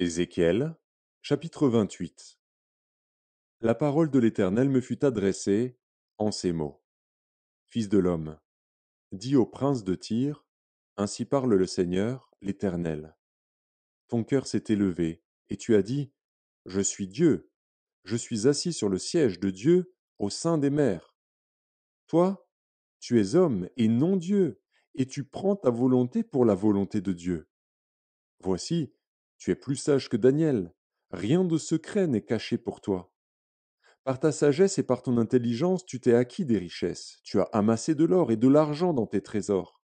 Ézéchiel chapitre 28 La parole de l'Éternel me fut adressée en ces mots. Fils de l'homme, dis au prince de Tyr, ainsi parle le Seigneur, l'Éternel. Ton cœur s'est élevé, et tu as dit, Je suis Dieu, je suis assis sur le siège de Dieu au sein des mers. Toi, tu es homme et non Dieu, et tu prends ta volonté pour la volonté de Dieu. Voici, tu es plus sage que Daniel. Rien de secret n'est caché pour toi. Par ta sagesse et par ton intelligence, tu t'es acquis des richesses, tu as amassé de l'or et de l'argent dans tes trésors.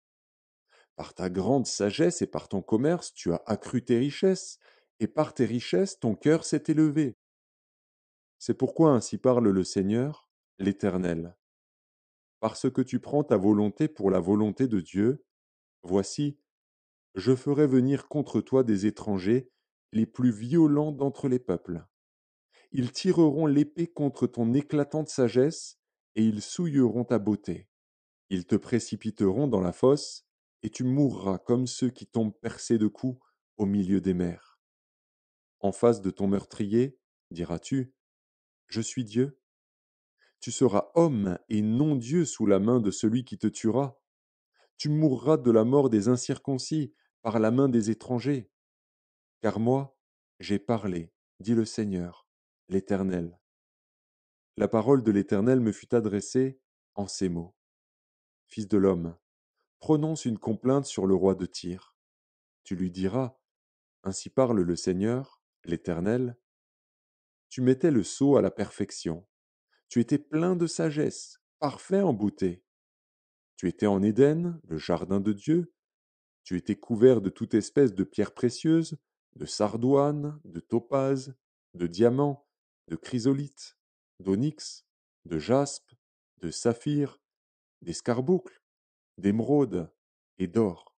Par ta grande sagesse et par ton commerce, tu as accru tes richesses, et par tes richesses, ton cœur s'est élevé. C'est pourquoi ainsi parle le Seigneur, l'Éternel. Parce que tu prends ta volonté pour la volonté de Dieu, voici, je ferai venir contre toi des étrangers, les plus violents d'entre les peuples. Ils tireront l'épée contre ton éclatante sagesse, et ils souilleront ta beauté. Ils te précipiteront dans la fosse, et tu mourras comme ceux qui tombent percés de coups au milieu des mers. En face de ton meurtrier, diras-tu, je suis Dieu. Tu seras homme et non Dieu sous la main de celui qui te tuera. Tu mourras de la mort des incirconcis, par la main des étrangers. Car moi, j'ai parlé, dit le Seigneur, l'Éternel. La parole de l'Éternel me fut adressée en ces mots. Fils de l'homme, prononce une complainte sur le roi de Tyr. Tu lui diras, Ainsi parle le Seigneur, l'Éternel. Tu mettais le sceau à la perfection. Tu étais plein de sagesse, parfait en beauté. Tu étais en Éden, le jardin de Dieu, tu étais couvert de toute espèce de pierres précieuses, de sardoines, de topazes, de diamants, de chrysolites, d'onyx, de jaspe, de saphirs, d'escarboucles, d'émeraudes et d'or.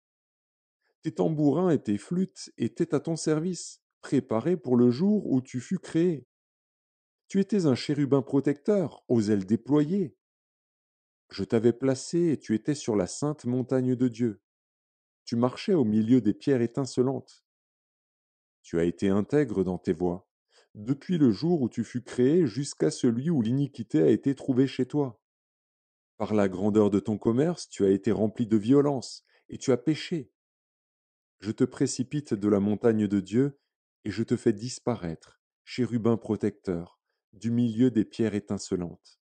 Tes tambourins et tes flûtes étaient à ton service, préparés pour le jour où tu fus créé. Tu étais un chérubin protecteur, aux ailes déployées. Je t'avais placé et tu étais sur la sainte montagne de Dieu. Tu marchais au milieu des pierres étincelantes. Tu as été intègre dans tes voies, depuis le jour où tu fus créé jusqu'à celui où l'iniquité a été trouvée chez toi. Par la grandeur de ton commerce, tu as été rempli de violence, et tu as péché. Je te précipite de la montagne de Dieu, et je te fais disparaître, chérubin protecteur, du milieu des pierres étincelantes.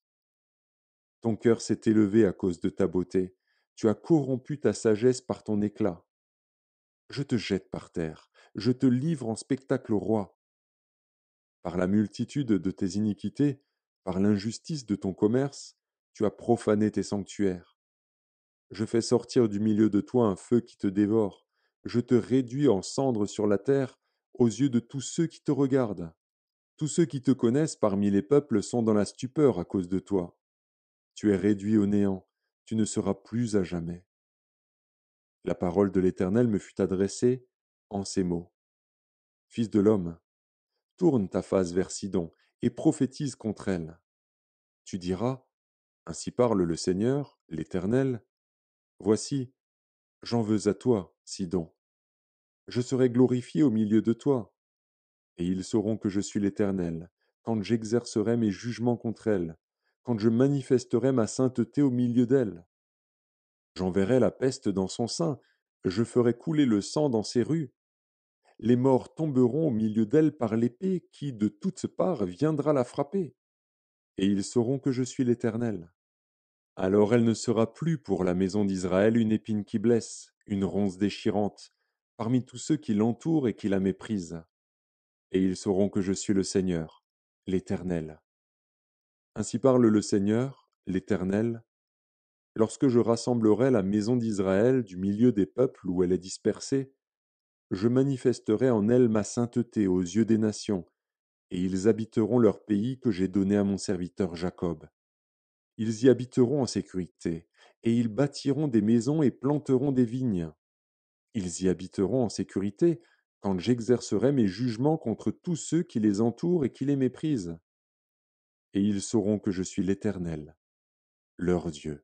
Ton cœur s'est élevé à cause de ta beauté, tu as corrompu ta sagesse par ton éclat. Je te jette par terre, je te livre en spectacle au roi. Par la multitude de tes iniquités, par l'injustice de ton commerce, tu as profané tes sanctuaires. Je fais sortir du milieu de toi un feu qui te dévore, je te réduis en cendres sur la terre, aux yeux de tous ceux qui te regardent. Tous ceux qui te connaissent parmi les peuples sont dans la stupeur à cause de toi. Tu es réduit au néant, tu ne seras plus à jamais. La parole de l'Éternel me fut adressée en ces mots. Fils de l'homme, tourne ta face vers Sidon et prophétise contre elle. Tu diras, Ainsi parle le Seigneur, l'Éternel, Voici, j'en veux à toi, Sidon. Je serai glorifié au milieu de toi. Et ils sauront que je suis l'Éternel, quand j'exercerai mes jugements contre elle, quand je manifesterai ma sainteté au milieu d'elle. J'enverrai la peste dans son sein, je ferai couler le sang dans ses rues. Les morts tomberont au milieu d'elle par l'épée qui, de toutes parts, viendra la frapper. Et ils sauront que je suis l'Éternel. Alors elle ne sera plus pour la maison d'Israël une épine qui blesse, une ronce déchirante, parmi tous ceux qui l'entourent et qui la méprisent. Et ils sauront que je suis le Seigneur, l'Éternel. Ainsi parle le Seigneur, l'Éternel. Lorsque je rassemblerai la maison d'Israël du milieu des peuples où elle est dispersée, je manifesterai en elle ma sainteté aux yeux des nations, et ils habiteront leur pays que j'ai donné à mon serviteur Jacob. Ils y habiteront en sécurité, et ils bâtiront des maisons et planteront des vignes. Ils y habiteront en sécurité quand j'exercerai mes jugements contre tous ceux qui les entourent et qui les méprisent et ils sauront que je suis l'Éternel, leur Dieu.